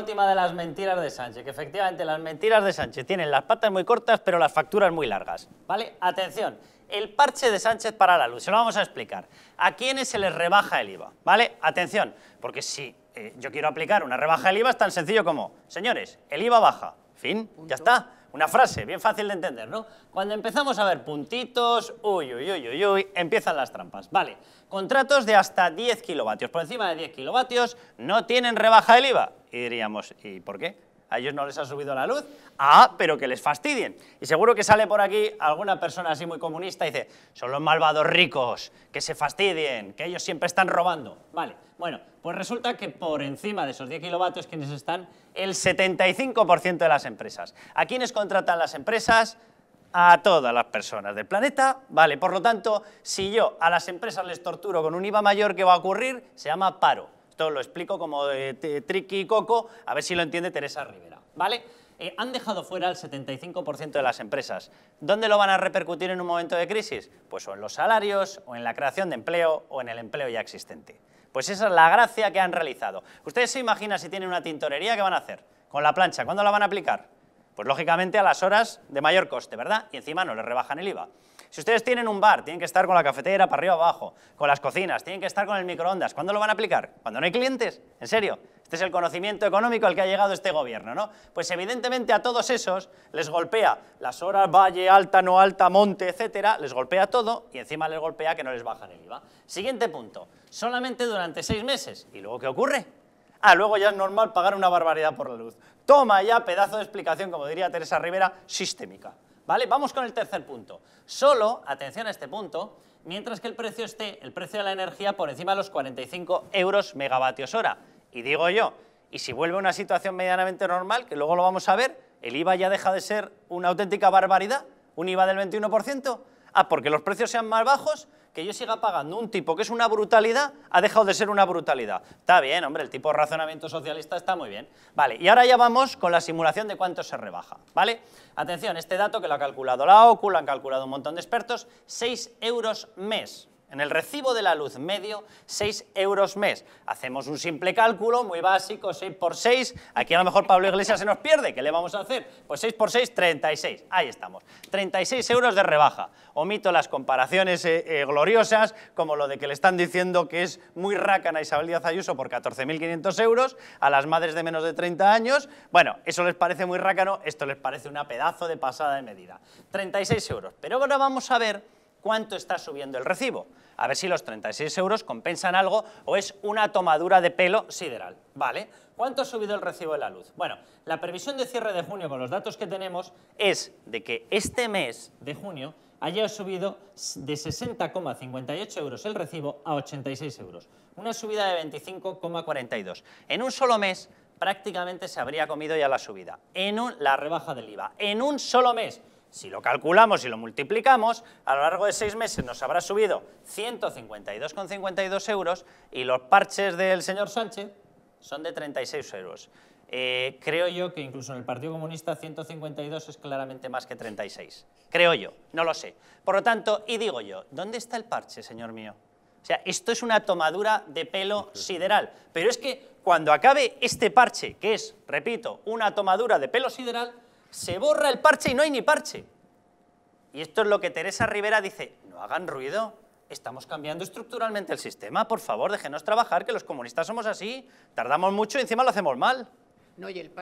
última de las mentiras de Sánchez, que efectivamente las mentiras de Sánchez tienen las patas muy cortas pero las facturas muy largas, ¿vale? Atención, el parche de Sánchez para la luz, se lo vamos a explicar. ¿A quiénes se les rebaja el IVA? ¿Vale? Atención, porque si eh, yo quiero aplicar una rebaja del IVA es tan sencillo como, señores, el IVA baja, fin, ya está. Una frase bien fácil de entender, ¿no? Cuando empezamos a ver puntitos, uy, uy, uy, uy, empiezan las trampas. Vale, contratos de hasta 10 kilovatios, por encima de 10 kilovatios, no tienen rebaja del IVA. Y diríamos, ¿y por qué? A ellos no les ha subido la luz. Ah, pero que les fastidien. Y seguro que sale por aquí alguna persona así muy comunista y dice, son los malvados ricos, que se fastidien, que ellos siempre están robando. Vale, bueno, pues resulta que por encima de esos 10 kilovatios quienes están el 75% de las empresas. ¿A quiénes contratan las empresas? a todas las personas del planeta, ¿vale? Por lo tanto, si yo a las empresas les torturo con un IVA mayor, que va a ocurrir? Se llama paro. Esto lo explico como de eh, triqui y coco, a ver si lo entiende Teresa Rivera, ¿vale? Eh, han dejado fuera el 75% de las empresas. ¿Dónde lo van a repercutir en un momento de crisis? Pues o en los salarios, o en la creación de empleo, o en el empleo ya existente. Pues esa es la gracia que han realizado. Ustedes se imaginan si tienen una tintorería, ¿qué van a hacer? Con la plancha, ¿cuándo la van a aplicar? Pues lógicamente a las horas de mayor coste, ¿verdad? Y encima no les rebajan el IVA. Si ustedes tienen un bar, tienen que estar con la cafetera para arriba abajo, con las cocinas, tienen que estar con el microondas. ¿Cuándo lo van a aplicar? Cuando no hay clientes, en serio. Este es el conocimiento económico al que ha llegado este gobierno, ¿no? Pues evidentemente a todos esos les golpea las horas, valle, alta, no alta, monte, etcétera, les golpea todo y encima les golpea que no les bajan el IVA. Siguiente punto, solamente durante seis meses. ¿Y luego qué ocurre? Ah, luego ya es normal pagar una barbaridad por la luz. Toma ya pedazo de explicación, como diría Teresa Rivera, sistémica. ¿Vale? Vamos con el tercer punto. Solo, atención a este punto, mientras que el precio esté, el precio de la energía, por encima de los 45 euros megavatios hora. Y digo yo, y si vuelve una situación medianamente normal, que luego lo vamos a ver, el IVA ya deja de ser una auténtica barbaridad, un IVA del 21%, Ah, porque los precios sean más bajos, que yo siga pagando un tipo que es una brutalidad, ha dejado de ser una brutalidad. Está bien, hombre, el tipo de razonamiento socialista está muy bien. Vale, y ahora ya vamos con la simulación de cuánto se rebaja, ¿vale? Atención, este dato que lo ha calculado la OCU, lo han calculado un montón de expertos, 6 euros mes, en el recibo de la luz medio, 6 euros mes. Hacemos un simple cálculo, muy básico, 6 por 6. Aquí a lo mejor Pablo Iglesias se nos pierde, ¿qué le vamos a hacer? Pues 6 por 6, 36. Ahí estamos. 36 euros de rebaja. Omito las comparaciones eh, eh, gloriosas, como lo de que le están diciendo que es muy rácana Isabel Díaz Ayuso por 14.500 euros a las madres de menos de 30 años. Bueno, eso les parece muy rácano, esto les parece una pedazo de pasada de medida. 36 euros. Pero ahora vamos a ver cuánto está subiendo el recibo. A ver si los 36 euros compensan algo o es una tomadura de pelo sideral. Vale, ¿cuánto ha subido el recibo de la luz? Bueno, la previsión de cierre de junio con los datos que tenemos es de que este mes de junio haya subido de 60,58 euros el recibo a 86 euros, una subida de 25,42. En un solo mes prácticamente se habría comido ya la subida, en la rebaja del IVA, en un solo mes. Si lo calculamos y lo multiplicamos, a lo largo de seis meses nos habrá subido 152,52 euros y los parches del señor Sánchez son de 36 euros. Eh, creo yo que incluso en el Partido Comunista 152 es claramente más que 36. Creo yo, no lo sé. Por lo tanto, y digo yo, ¿dónde está el parche, señor mío? O sea, esto es una tomadura de pelo sideral. Pero es que cuando acabe este parche, que es, repito, una tomadura de pelo sideral, se borra el parche y no hay ni parche. Y esto es lo que Teresa Rivera dice, no hagan ruido, estamos cambiando estructuralmente el sistema, por favor, déjenos trabajar, que los comunistas somos así, tardamos mucho y encima lo hacemos mal. No, y el